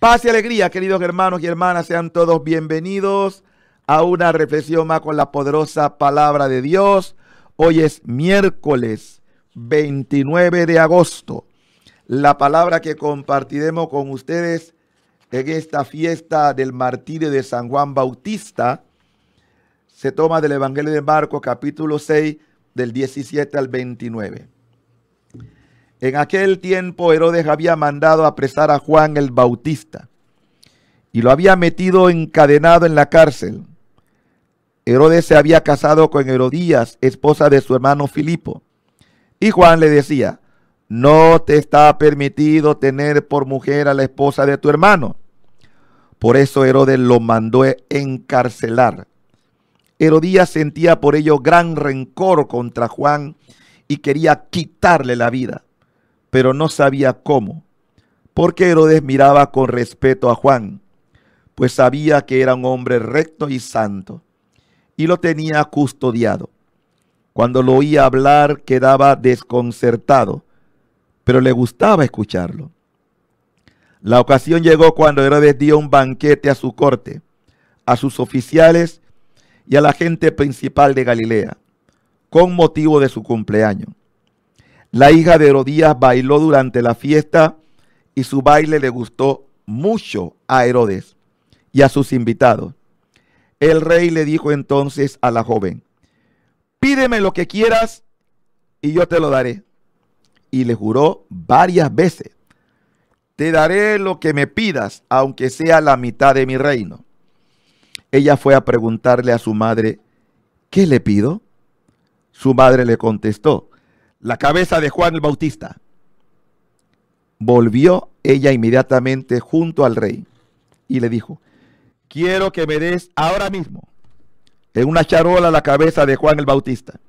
Paz y alegría, queridos hermanos y hermanas, sean todos bienvenidos a una reflexión más con la poderosa palabra de Dios. Hoy es miércoles 29 de agosto. La palabra que compartiremos con ustedes en esta fiesta del martirio de San Juan Bautista se toma del Evangelio de Marcos capítulo 6 del 17 al 29. En aquel tiempo Herodes había mandado apresar a Juan el Bautista y lo había metido encadenado en la cárcel. Herodes se había casado con Herodías, esposa de su hermano Filipo. Y Juan le decía, no te está permitido tener por mujer a la esposa de tu hermano. Por eso Herodes lo mandó encarcelar. Herodías sentía por ello gran rencor contra Juan y quería quitarle la vida pero no sabía cómo, porque Herodes miraba con respeto a Juan, pues sabía que era un hombre recto y santo, y lo tenía custodiado. Cuando lo oía hablar quedaba desconcertado, pero le gustaba escucharlo. La ocasión llegó cuando Herodes dio un banquete a su corte, a sus oficiales y a la gente principal de Galilea, con motivo de su cumpleaños. La hija de Herodías bailó durante la fiesta y su baile le gustó mucho a Herodes y a sus invitados. El rey le dijo entonces a la joven, pídeme lo que quieras y yo te lo daré. Y le juró varias veces, te daré lo que me pidas, aunque sea la mitad de mi reino. Ella fue a preguntarle a su madre, ¿qué le pido? Su madre le contestó, la cabeza de Juan el Bautista. Volvió ella inmediatamente junto al rey y le dijo, quiero que me des ahora mismo en una charola la cabeza de Juan el Bautista.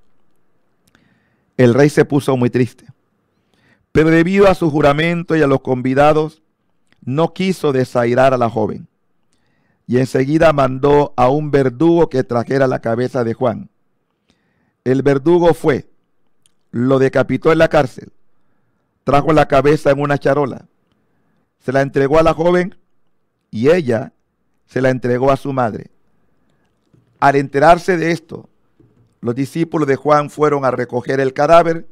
El rey se puso muy triste, pero debido a su juramento y a los convidados, no quiso desairar a la joven. Y enseguida mandó a un verdugo que trajera la cabeza de Juan. El verdugo fue lo decapitó en la cárcel, trajo la cabeza en una charola, se la entregó a la joven y ella se la entregó a su madre. Al enterarse de esto, los discípulos de Juan fueron a recoger el cadáver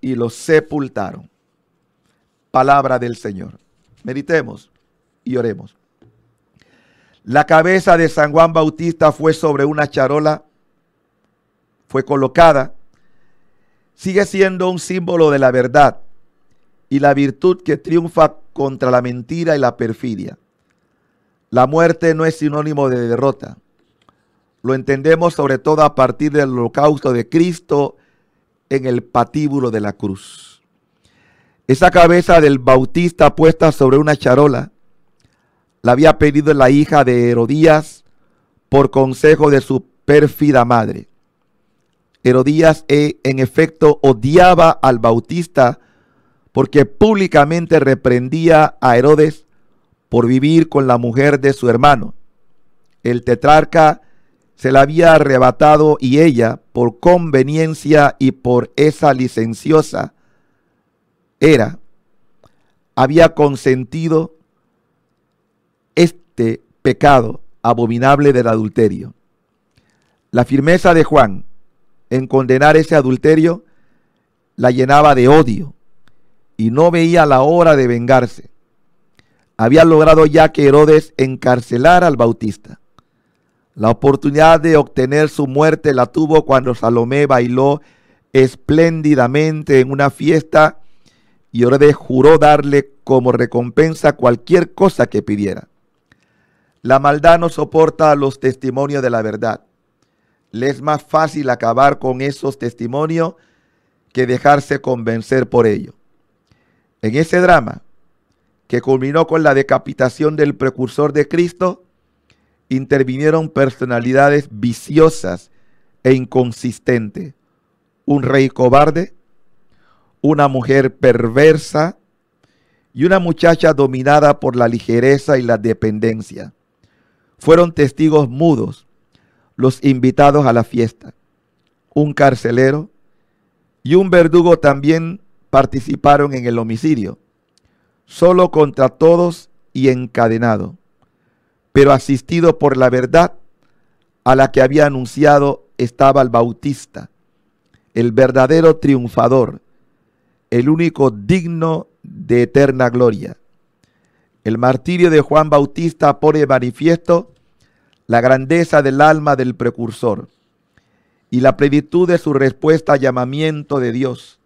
y lo sepultaron. Palabra del Señor. Meditemos y oremos. La cabeza de San Juan Bautista fue sobre una charola, fue colocada sigue siendo un símbolo de la verdad y la virtud que triunfa contra la mentira y la perfidia. La muerte no es sinónimo de derrota. Lo entendemos sobre todo a partir del holocausto de Cristo en el patíbulo de la cruz. Esa cabeza del bautista puesta sobre una charola la había pedido la hija de Herodías por consejo de su pérfida madre. Herodías, eh, en efecto, odiaba al Bautista porque públicamente reprendía a Herodes por vivir con la mujer de su hermano. El tetrarca se la había arrebatado y ella, por conveniencia y por esa licenciosa, era, había consentido este pecado abominable del adulterio. La firmeza de Juan, en condenar ese adulterio la llenaba de odio y no veía la hora de vengarse. Había logrado ya que Herodes encarcelara al Bautista. La oportunidad de obtener su muerte la tuvo cuando Salomé bailó espléndidamente en una fiesta y Herodes juró darle como recompensa cualquier cosa que pidiera. La maldad no soporta los testimonios de la verdad. Le es más fácil acabar con esos testimonios que dejarse convencer por ello. En ese drama, que culminó con la decapitación del precursor de Cristo, intervinieron personalidades viciosas e inconsistentes. Un rey cobarde, una mujer perversa y una muchacha dominada por la ligereza y la dependencia. Fueron testigos mudos los invitados a la fiesta. Un carcelero y un verdugo también participaron en el homicidio, solo contra todos y encadenado, pero asistido por la verdad a la que había anunciado estaba el Bautista, el verdadero triunfador, el único digno de eterna gloria. El martirio de Juan Bautista pone manifiesto la grandeza del alma del precursor y la plenitud de su respuesta al llamamiento de Dios,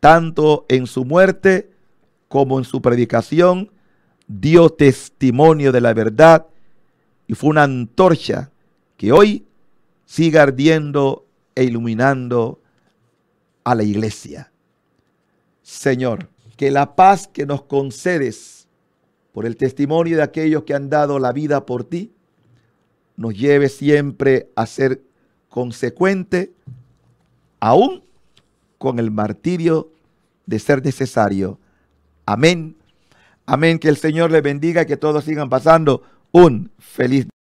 tanto en su muerte como en su predicación, dio testimonio de la verdad y fue una antorcha que hoy sigue ardiendo e iluminando a la iglesia. Señor, que la paz que nos concedes por el testimonio de aquellos que han dado la vida por ti, nos lleve siempre a ser consecuente, aún con el martirio de ser necesario. Amén. Amén. Que el Señor les bendiga y que todos sigan pasando un feliz día.